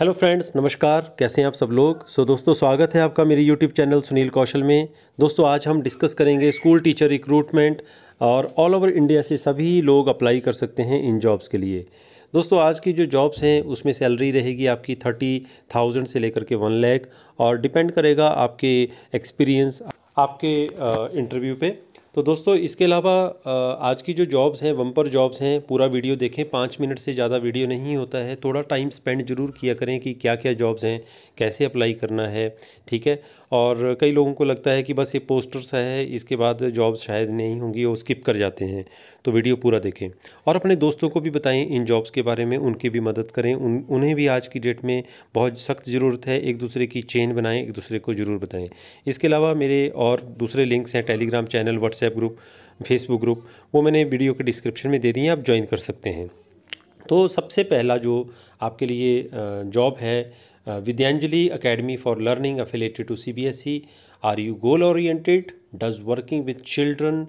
Hello friends नमस्कार कैसे हैं आप सब लोग सो so, दोस्तों स्वागत है आपका मेरे यूट्यूब चैनल सुनील कौशल में दोस्तों आज हम डिस्कस करेंगे स्कूल टीचर रिक्रूटमेंट और ऑल ओवर इंडिया से सभी लोग अप्लाई कर सकते हैं इन जॉब्स के लिए दोस्तों आज की जो जॉब्स हैं उसमें सैलरी रहेगी आपकी थर्टी थाउजेंड से लेकर के वन लैख और डिपेंड करेगा आपके एक्सपीरियंस आपके इंटरव्यू पर तो दोस्तों इसके अलावा आज की जो जॉब्स हैं वम्पर जॉब्स हैं पूरा वीडियो देखें पाँच मिनट से ज़्यादा वीडियो नहीं होता है थोड़ा टाइम स्पेंड जरूर किया करें कि क्या क्या जॉब्स हैं कैसे अप्लाई करना है ठीक है और कई लोगों को लगता है कि बस ये पोस्टर सा है इसके बाद जॉब्स शायद नहीं होंगी वो स्किप कर जाते हैं तो वीडियो पूरा देखें और अपने दोस्तों को भी बताएं इन जॉब्स के बारे में उनकी भी मदद करें उन उन्हें भी आज की डेट में बहुत सख्त ज़रूरत है एक दूसरे की चेन बनाएं एक दूसरे को ज़रूर बताएं इसके अलावा मेरे और दूसरे लिंक्स हैं Telegram channel WhatsApp WhatsApp group Facebook group वो मैंने वीडियो के डिस्क्रिप्शन में दे दी हैं आप ज्वाइन कर सकते हैं तो सबसे पहला जो आपके लिए जॉब है Vidyanjali Academy for Learning affiliated to C B S E are you goal oriented does working with children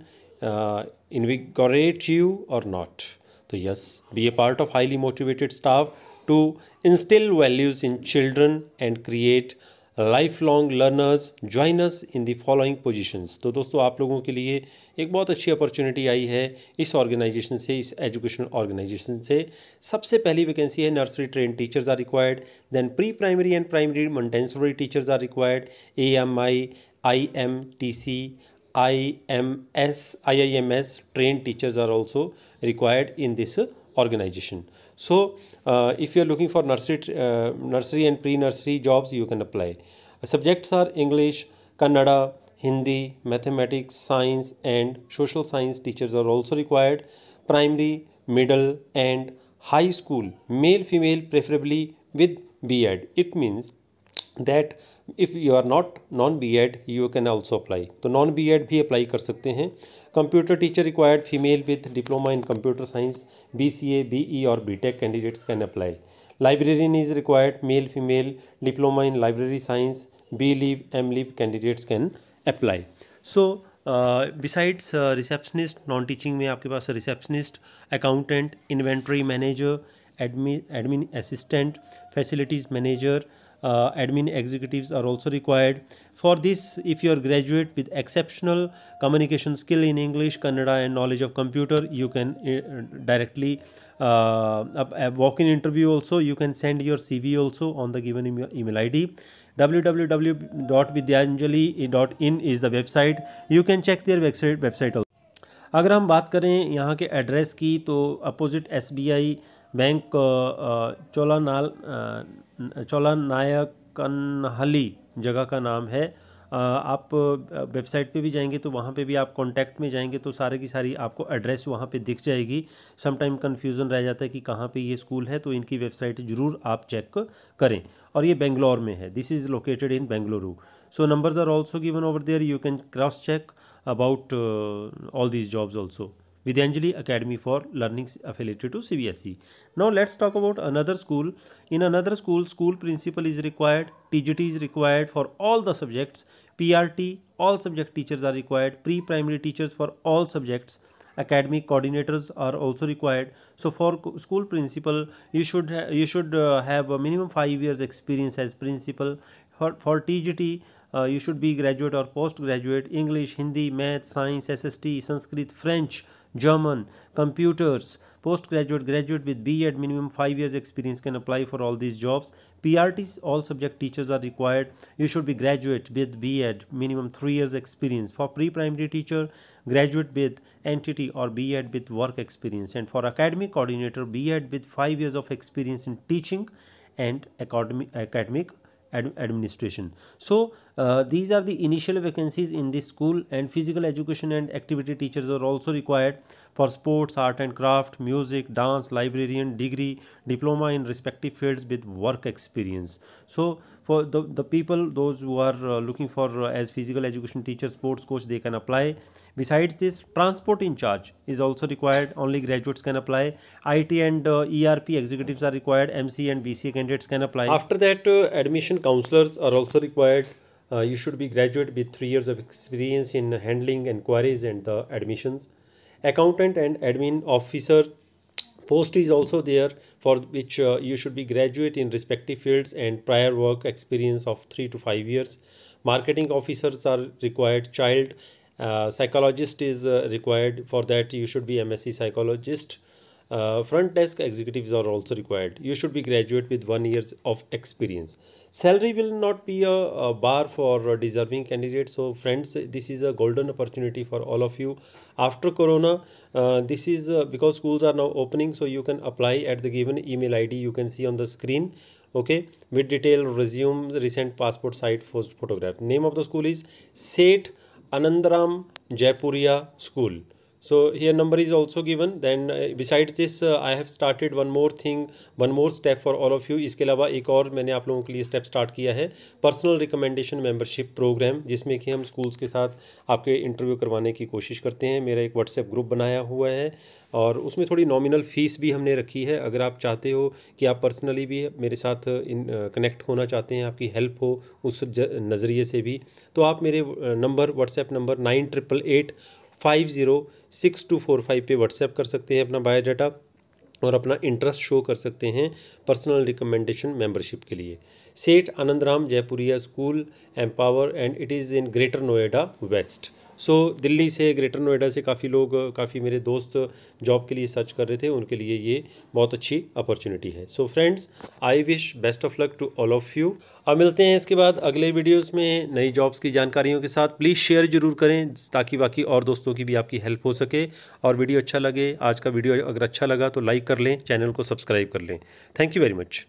invigorate you or not तो yes be a part of highly motivated staff to instil values in children and create lifelong learners joiners in the following positions तो दोस्तों आप लोगों के लिए एक बहुत अच्छी अपॉर्चुनिटी आई है इस ऑर्गेनाइजेशन से इस एजुकेशनल ऑर्गेनाइजेशन से सबसे पहली वैकेंसी है nursery train teachers are required then pre primary and primary Montessori teachers are required A M I I M T C I M S I I M S train teachers are also required in this organisation So uh, if you are looking for nursery, uh, nursery and pre-nursery jobs, you can apply. Subjects are English, Kannada, Hindi, Mathematics, Science and Social Science teachers are also required. Primary, middle and high school, male, female preferably with B.Ed. It means that if you are not non B.Ed, you can also apply. तो non B.Ed भी apply कर सकते हैं computer teacher required female with diploma in computer science B C A B E और B Tech candidates can apply librarian is required male female diploma in library science B Lib M Lib candidates can apply so besides receptionist non teaching में आपके पास receptionist accountant inventory manager admin admin assistant facilities manager uh, admin executives are also required. For this, if you are graduate with exceptional communication skill in English, Kannada and knowledge of computer, you can uh, directly uh, a, walk-in interview also. You can send your CV also on the given email ID. www.vidyanjali.in is the website. You can check their website, website also. अगर हम बात करें यहाँ के address की तो opposite SBI bank Chola चोलानाल Cholanayakanahalli जगह का नाम है आप वेबसाइट पे भी जाएंगे तो वहाँ पे भी आप कांटेक्ट में जाएंगे तो सारे की सारी आपको एड्रेस वहाँ पे दिख जाएगी समटाइम कन्फ्यूज़न रह जाता है कि कहाँ पे ये स्कूल है तो इनकी वेबसाइट ज़रूर आप चेक करें और ये बेंगलोर में है this is located in Bengaluru so numbers are also given over there you can cross check about all these jobs also Vidyanjali Academy for Learning affiliated to CBSE. Now let's talk about another school. In another school, school principal is required, TGT is required for all the subjects, PRT, all subject teachers are required, pre-primary teachers for all subjects, academic coordinators are also required. So for school principal, you should, you should uh, have a minimum 5 years experience as principal. For, for TGT, uh, you should be graduate or postgraduate, English, Hindi, Math, Science, SST, Sanskrit, French, German, computers, postgraduate graduate with B.Ed minimum 5 years experience can apply for all these jobs. PRTs, all subject teachers are required. You should be graduate with B.Ed minimum 3 years experience. For pre-primary teacher, graduate with entity or B.Ed with work experience. And for academic coordinator, B.Ed with 5 years of experience in teaching and academic, academic ad administration so uh, these are the initial vacancies in this school and physical education and activity teachers are also required for sports, art and craft, music, dance, librarian, degree, diploma in respective fields with work experience. So for the, the people, those who are uh, looking for uh, as physical education teacher, sports coach, they can apply. Besides this, transport in charge is also required. Only graduates can apply. IT and uh, ERP executives are required. MC and BCA candidates can apply. After that, uh, admission counselors are also required. Uh, you should be graduate with three years of experience in handling inquiries and the admissions accountant and admin officer post is also there for which uh, you should be graduate in respective fields and prior work experience of 3 to 5 years marketing officers are required child uh, psychologist is uh, required for that you should be msc psychologist uh, front desk executives are also required you should be graduate with one years of experience salary will not be a, a bar for deserving candidates so friends this is a golden opportunity for all of you after corona uh, this is uh, because schools are now opening so you can apply at the given email id you can see on the screen okay with detail resume recent passport site for photograph name of the school is sate anandaram jaipuria school so here number is also given then uh, besides this uh, i have started one more thing one more step for all of you iske alawa ek aur maine aap लोगों ke liye step start kiya hai personal recommendation membership program jisme ki hum schools ke sath aapke interview karwane ki koshish karte hain mera ek whatsapp group banaya hua hai और उसमें थोड़ी nominal fees भी हमने रखी है अगर आप चाहते हो कि आप पर्सनली भी मेरे साथ इन कनेक्ट होना चाहते हैं आपकी हेल्प हो उस नज़रिए से भी तो आप मेरे number WhatsApp number nine triple eight five zero six two four five पर व्हाट्सएप कर सकते हैं अपना बायोडाटा और अपना इंटरेस्ट शो कर सकते हैं पर्सनल रिकमेंडेशन मेंबरशिप के लिए Seth Anand Ram Jaipuria School Empower and it is in Greater Noida West so so, Delhi से ग्रेटर नोएडा से काफ़ी लोग काफ़ी मेरे दोस्त जॉब के लिए सर्च कर रहे थे उनके लिए ये बहुत अच्छी अपॉर्चुनिटी है so friends I wish best of luck to all of you अब मिलते हैं इसके बाद अगले वीडियोस में नई जॉब्स की जानकारियों के साथ प्लीज़ शेयर ज़रूर करें ताकि बाकी और दोस्तों की भी आपकी हेल्प हो सके और वीडियो अच्छा लगे आज का वीडियो अगर अच्छा लगा तो लाइक कर लें चैनल को सब्सक्राइब कर लें थैंक यू वेरी मच